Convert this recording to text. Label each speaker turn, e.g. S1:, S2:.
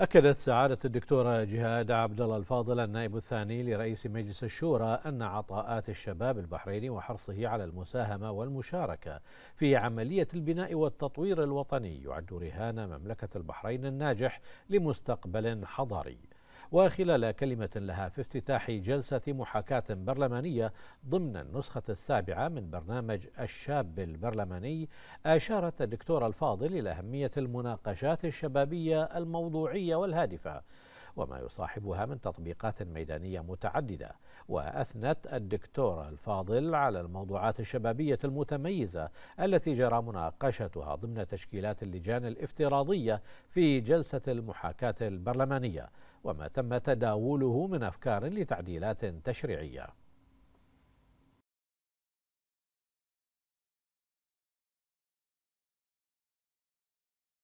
S1: أكدت سعادة الدكتورة جهاد عبد الله الفاضل النائب الثاني لرئيس مجلس الشورى أن عطاءات الشباب البحريني وحرصه على المساهمة والمشاركة في عملية البناء والتطوير الوطني يعد رهان مملكة البحرين الناجح لمستقبل حضاري. وخلال كلمة لها في افتتاح جلسة محاكاة برلمانية ضمن النسخة السابعة من برنامج الشاب البرلماني أشارت الدكتورة الفاضل إلى أهمية المناقشات الشبابية الموضوعية والهادفة وما يصاحبها من تطبيقات ميدانية متعددة وأثنت الدكتورة الفاضل على الموضوعات الشبابية المتميزة التي جرى مناقشتها ضمن تشكيلات اللجان الافتراضية في جلسة المحاكاة البرلمانية وما تم تداوله من أفكار لتعديلات تشريعية